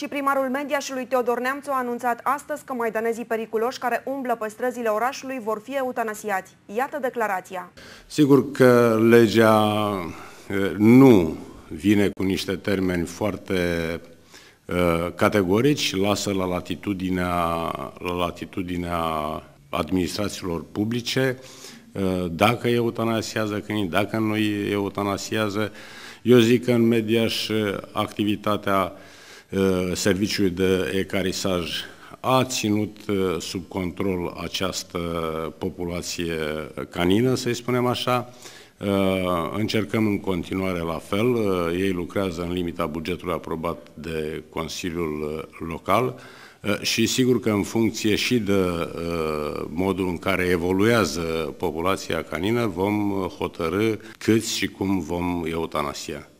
Și primarul Mediașului Teodor Neamțu a anunțat astăzi că maidanezii periculoși care umblă pe străzile orașului vor fi eutanasiați. Iată declarația. Sigur că legea nu vine cu niște termeni foarte categorici, lasă la latitudinea, la latitudinea administrațiilor publice dacă eutanasiază câinii, dacă nu eutanasiază. Eu zic că în Mediaș activitatea Uh, serviciului de ecarisaj a ținut uh, sub control această populație canină, să-i spunem așa. Uh, încercăm în continuare la fel, ei lucrează în limita bugetului aprobat de Consiliul Local și sigur că în funcție și de modul în care evoluează populația canină vom hotărâ câți și cum vom eutanasia.